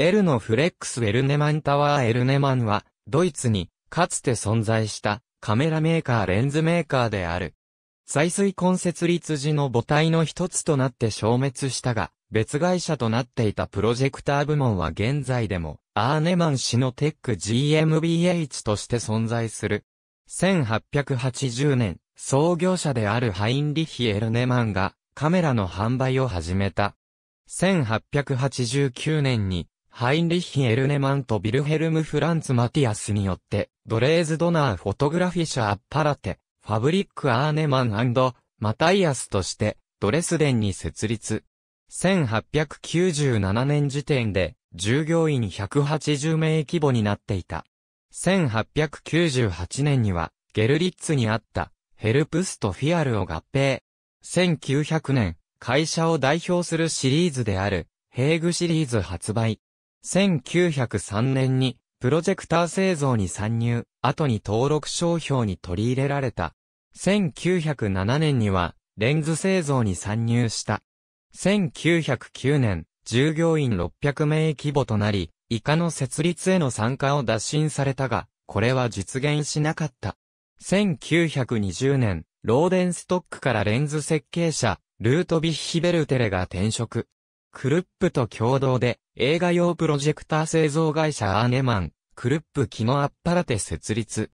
エルノフレックスエルネマンタワーエルネマンは、ドイツに、かつて存在した、カメラメーカーレンズメーカーである。採水根設立時の母体の一つとなって消滅したが、別会社となっていたプロジェクター部門は現在でも、アーネマン氏のテック GmbH として存在する。1880年、創業者であるハインリヒ・エルネマンが、カメラの販売を始めた。1889年に、ハインリッヒ・エルネマンとビルヘルム・フランツ・マティアスによって、ドレーズドナー・フォトグラフィシャ・アッパラテ、ファブリック・アーネマンマタイアスとして、ドレスデンに設立。1897年時点で、従業員180名規模になっていた。1898年には、ゲルリッツにあった、ヘルプスとフィアルを合併。1900年、会社を代表するシリーズである、ヘーグシリーズ発売。1903年にプロジェクター製造に参入、後に登録商標に取り入れられた。1907年にはレンズ製造に参入した。1909年、従業員600名規模となり、以下の設立への参加を打診されたが、これは実現しなかった。1920年、ローデンストックからレンズ設計者、ルートビッヒベルテレが転職。クルップと共同で、映画用プロジェクター製造会社アーネマン、クルップキノアッパラテ設立。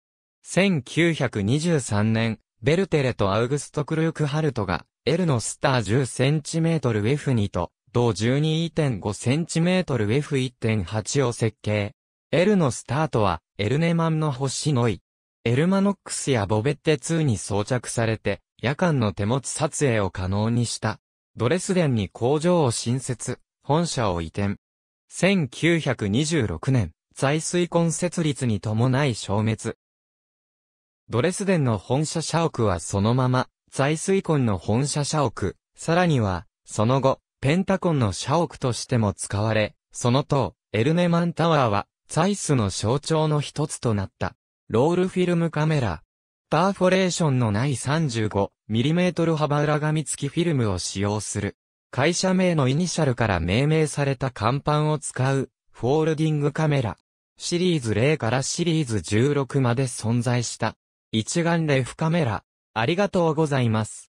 1923年、ベルテレとアウグスト・クルークハルトが、L のスター 10cmF2 と、同 12.5cmF1.8 を設計。L のスターとは、エルネマンの星のい。エルマノックスやボベッテ2に装着されて、夜間の手持ち撮影を可能にした。ドレスデンに工場を新設、本社を移転。1926年、財水根設立に伴い消滅。ドレスデンの本社社屋はそのまま、財水根の本社社屋、さらには、その後、ペンタコンの社屋としても使われ、その当、エルネマンタワーは、ザイスの象徴の一つとなった。ロールフィルムカメラ。パーフォレーションのない 35mm 幅裏紙付きフィルムを使用する。会社名のイニシャルから命名された看板を使う、フォールディングカメラ。シリーズ0からシリーズ16まで存在した。一眼レフカメラ。ありがとうございます。